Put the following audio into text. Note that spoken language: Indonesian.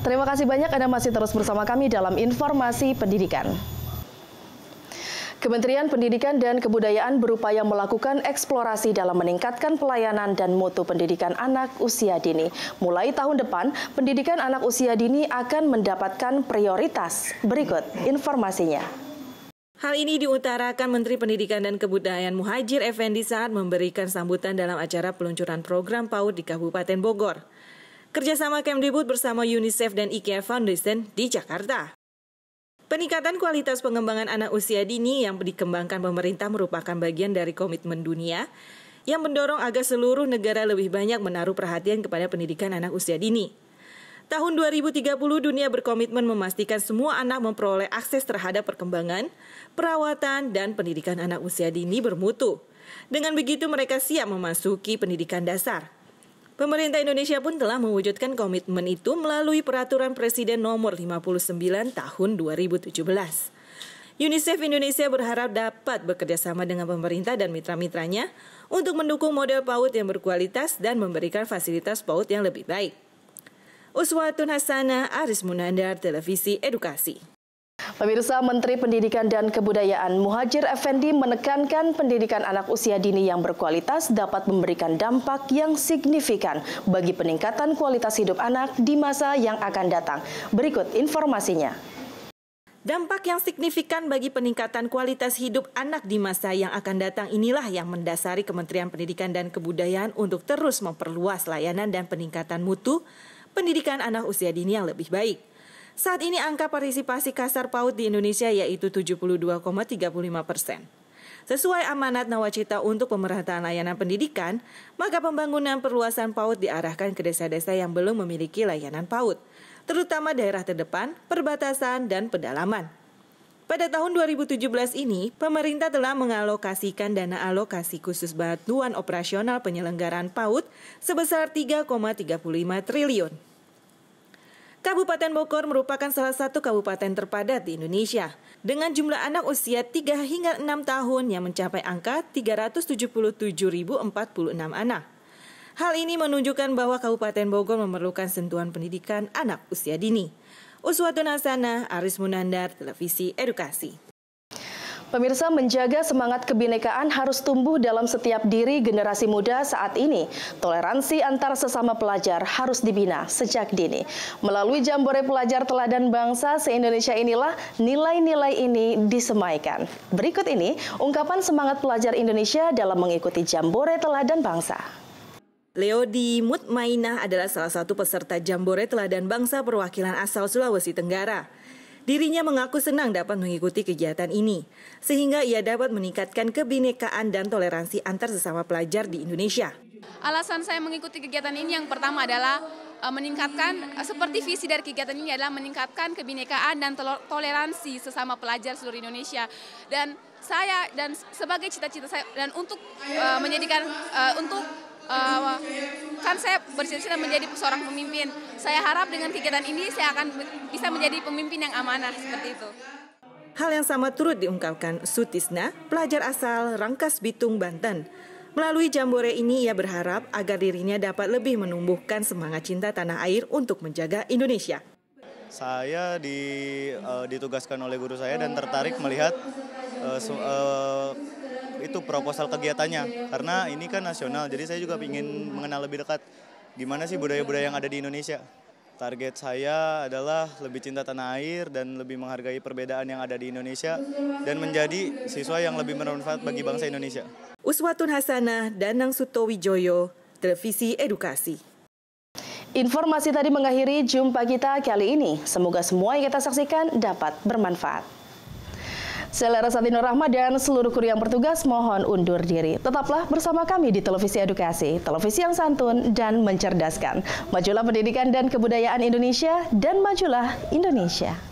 Terima kasih banyak Anda masih terus bersama kami dalam informasi pendidikan. Kementerian Pendidikan dan Kebudayaan berupaya melakukan eksplorasi dalam meningkatkan pelayanan dan mutu pendidikan anak usia dini. Mulai tahun depan, pendidikan anak usia dini akan mendapatkan prioritas. Berikut informasinya. Hal ini diutarakan Menteri Pendidikan dan Kebudayaan Muhajir Effendi saat memberikan sambutan dalam acara peluncuran program PAUD di Kabupaten Bogor kerjasama Kemdikbud bersama UNICEF dan IKEA Foundation di Jakarta. Peningkatan kualitas pengembangan anak usia dini yang dikembangkan pemerintah merupakan bagian dari komitmen dunia yang mendorong agar seluruh negara lebih banyak menaruh perhatian kepada pendidikan anak usia dini. Tahun 2030 dunia berkomitmen memastikan semua anak memperoleh akses terhadap perkembangan, perawatan, dan pendidikan anak usia dini bermutu. Dengan begitu mereka siap memasuki pendidikan dasar. Pemerintah Indonesia pun telah mewujudkan komitmen itu melalui Peraturan Presiden Nomor 59 Tahun 2017. UNICEF Indonesia berharap dapat bekerjasama dengan pemerintah dan mitra-mitranya untuk mendukung model PAUD yang berkualitas dan memberikan fasilitas PAUD yang lebih baik. Uswatun Hasanah, Aris Munandar, Televisi Edukasi. Pemirsa Menteri Pendidikan dan Kebudayaan Muhajir Effendi menekankan pendidikan anak usia dini yang berkualitas dapat memberikan dampak yang signifikan bagi peningkatan kualitas hidup anak di masa yang akan datang. Berikut informasinya. Dampak yang signifikan bagi peningkatan kualitas hidup anak di masa yang akan datang inilah yang mendasari Kementerian Pendidikan dan Kebudayaan untuk terus memperluas layanan dan peningkatan mutu pendidikan anak usia dini yang lebih baik. Saat ini angka partisipasi kasar PAUD di Indonesia yaitu 72,35 persen. Sesuai amanat Nawacita untuk pemerataan layanan pendidikan, maka pembangunan perluasan PAUD diarahkan ke desa-desa yang belum memiliki layanan PAUD, terutama daerah terdepan, perbatasan, dan pedalaman. Pada tahun 2017 ini, pemerintah telah mengalokasikan dana alokasi khusus bantuan operasional penyelenggaraan PAUD sebesar 3,35 triliun. Kabupaten Bogor merupakan salah satu kabupaten terpadat di Indonesia, dengan jumlah anak usia 3 hingga 6 tahun yang mencapai angka 377.046 anak. Hal ini menunjukkan bahwa Kabupaten Bogor memerlukan sentuhan pendidikan anak usia dini. Uswatun Hasanah, Aris Munandar, Televisi Edukasi. Pemirsa menjaga semangat kebinekaan harus tumbuh dalam setiap diri generasi muda saat ini. Toleransi antar sesama pelajar harus dibina sejak dini. Melalui Jambore Pelajar Teladan Bangsa se-Indonesia inilah nilai-nilai ini disemaikan. Berikut ini ungkapan semangat pelajar Indonesia dalam mengikuti Jambore Teladan Bangsa. Leodi Mutmainah adalah salah satu peserta Jambore Teladan Bangsa perwakilan asal Sulawesi Tenggara. Dirinya mengaku senang dapat mengikuti kegiatan ini, sehingga ia dapat meningkatkan kebinekaan dan toleransi antar sesama pelajar di Indonesia. Alasan saya mengikuti kegiatan ini yang pertama adalah e, meningkatkan e, seperti visi dari kegiatan ini adalah meningkatkan kebinekaan dan toleransi sesama pelajar seluruh Indonesia dan saya dan sebagai cita-cita saya dan untuk uh, menjadikan uh, untuk uh, kan saya bercita-cita menjadi seorang pemimpin. Saya harap dengan kegiatan ini saya akan bisa menjadi pemimpin yang amanah seperti itu. Hal yang sama turut diungkapkan Sutisna, pelajar asal Rangkas Bitung, Banten. Melalui jambore ini ia berharap agar dirinya dapat lebih menumbuhkan semangat cinta tanah air untuk menjaga Indonesia. Saya di, uh, ditugaskan oleh guru saya dan tertarik melihat uh, uh, itu proposal kegiatannya karena ini kan nasional jadi saya juga ingin mengenal lebih dekat gimana sih budaya-budaya yang ada di Indonesia target saya adalah lebih cinta tanah air dan lebih menghargai perbedaan yang ada di Indonesia dan menjadi siswa yang lebih bermanfaat bagi bangsa Indonesia. Uswatun Hasanah, Danang Sutowijoyo, Televisi Edukasi. Informasi tadi mengakhiri jumpa kita kali ini. Semoga semua yang kita saksikan dapat bermanfaat. Saya Lera Satino Rahma dan seluruh kru yang bertugas mohon undur diri. Tetaplah bersama kami di Televisi Edukasi, televisi yang santun dan mencerdaskan. Majulah pendidikan dan kebudayaan Indonesia dan majulah Indonesia.